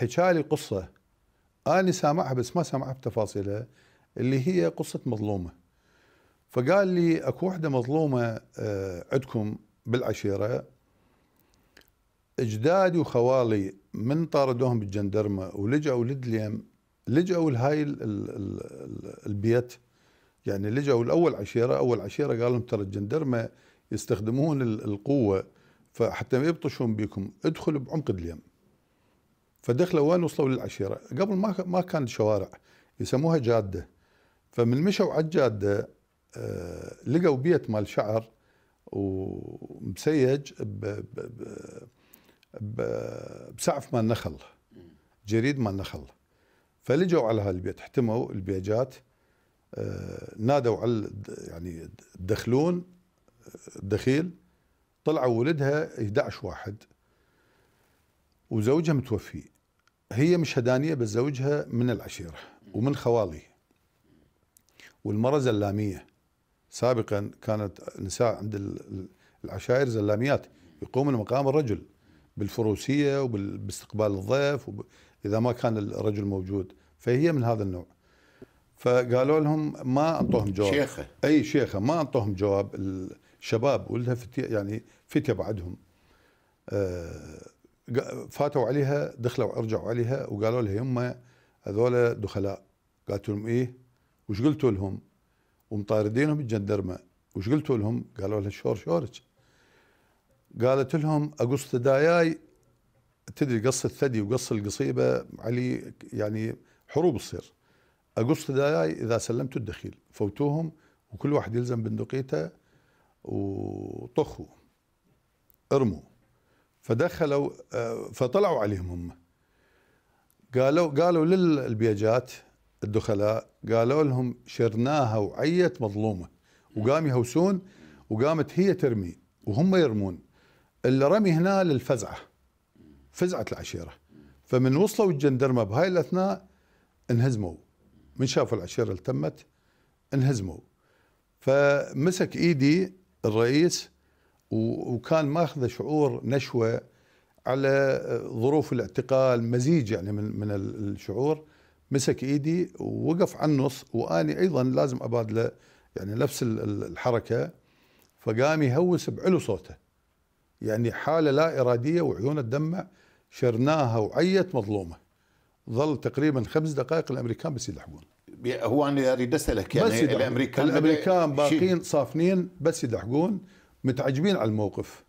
حكى لي قصه انا سامعها بس ما سامعها بتفاصيلها اللي هي قصه مظلومه فقال لي اكو وحده مظلومه آه، عندكم بالعشيره اجدادي وخوالي من طاردوهم بالجندرمه ولجأوا لدليم لجأوا لهاي البيت يعني لجأوا لاول عشيره اول عشيره قال لهم ترى الجندرمه يستخدمون القوه فحتى ما يبطشون بكم ادخلوا بعمق دليم فدخلوا وين وصلوا للعشيره قبل ما ما كان شوارع يسموها جاده فمن مشوا على الجاده آه لقوا بيت مال شعر ومسيج بسعف مال نخل جريد مال نخل فلجوا على هالبيت احتموا البيجات آه، نادوا على يعني الدخلون الدخيل آه، طلعوا ولدها 11 واحد وزوجها متوفي هي مش هدانيه بس زوجها من العشيره ومن خوالي والمرة زلامية سابقا كانت نساء عند العشائر زلاميات يقومن مقام الرجل بالفروسية وباستقبال الضيف وب... إذا ما كان الرجل موجود فهي من هذا النوع فقالوا لهم ما أعطوهم جواب شيخة أي شيخة ما أعطوهم جواب الشباب ولدها فتية يعني فتية بعدهم آه، فاتوا عليها دخلوا رجعوا عليها وقالوا لها يما هذول دخلاء قالت لهم ايه وش قلتوا لهم ومطاردينهم الجندرمه وش قلتوا لهم قالوا لها شور شورج قالت لهم اقص داياي تدري قص الثدي وقص القصيبه علي يعني حروب تصير اقص داياي اذا سلمتوا الدخيل فوتوهم وكل واحد يلزم بندقيته وطخوا ارموا فدخلوا آه، فطلعوا عليهم هم قالوا قالوا للبيجات الدخلاء قالوا لهم شرناها وعيت مظلومه وقام يهوسون وقامت هي ترمي وهم يرمون اللي رمي هنا للفزعه فزعت العشيره فمن وصلوا الجندرمه بهاي الاثناء انهزموا من شافوا العشيره التمت انهزموا فمسك ايدي الرئيس وكان ماخذ شعور نشوه على ظروف الاعتقال مزيج يعني من من الشعور مسك ايدي ووقف على النص واني ايضا لازم ابادله يعني نفس الحركه فقام يهوس بعلو صوته يعني حاله لا اراديه وعيونه تدمع شرناها وعيت مظلومه ظل تقريبا خمس دقائق الامريكان بس يلحقون هو انا اريد اسالك يعني الامريكان الامريكان باقيين صافنين بس يلحقون متعجبين على الموقف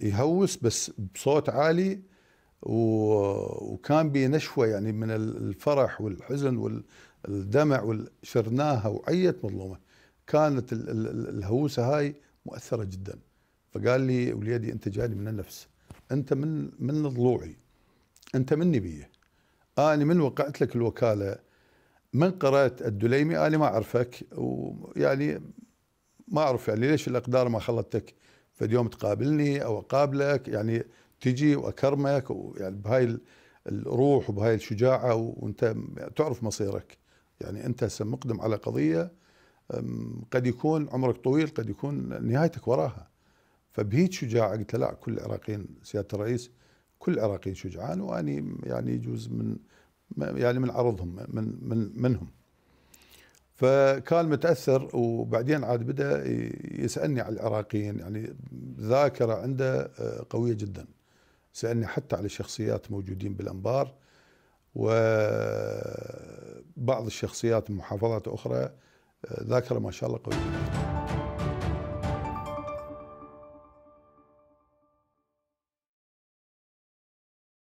يهوس بس بصوت عالي و... وكان بنشوة يعني من الفرح والحزن والدمع شرناها وعية مظلومة كانت ال... ال... الهوسة هاي مؤثرة جدا فقال لي وليدي أنت جاني من النفس أنت من من ضلوعي أنت مني بي أنا من وقعت لك الوكالة من قرأت الدليمي أنا ما أعرفك ويعني ما اعرف يعني ليش الاقدار ما خلتك في يوم تقابلني او اقابلك يعني تجي واكرمك ويعني بهاي الروح وبهاي الشجاعه وانت تعرف مصيرك يعني انت هسه مقدم على قضيه قد يكون عمرك طويل قد يكون نهايتك وراها فبهيج شجاعه قلت لا كل العراقيين سياده الرئيس كل العراقيين شجعان واني يعني يجوز من يعني من عرضهم من من منهم فكان متاثر وبعدين عاد بدا يسالني على العراقيين يعني ذاكره عنده آه، قويه جدا سالني حتى على شخصيات موجودين بالانبار وبعض آه، الشخصيات من محافظات اخرى آه، ذاكره ما شاء الله قويه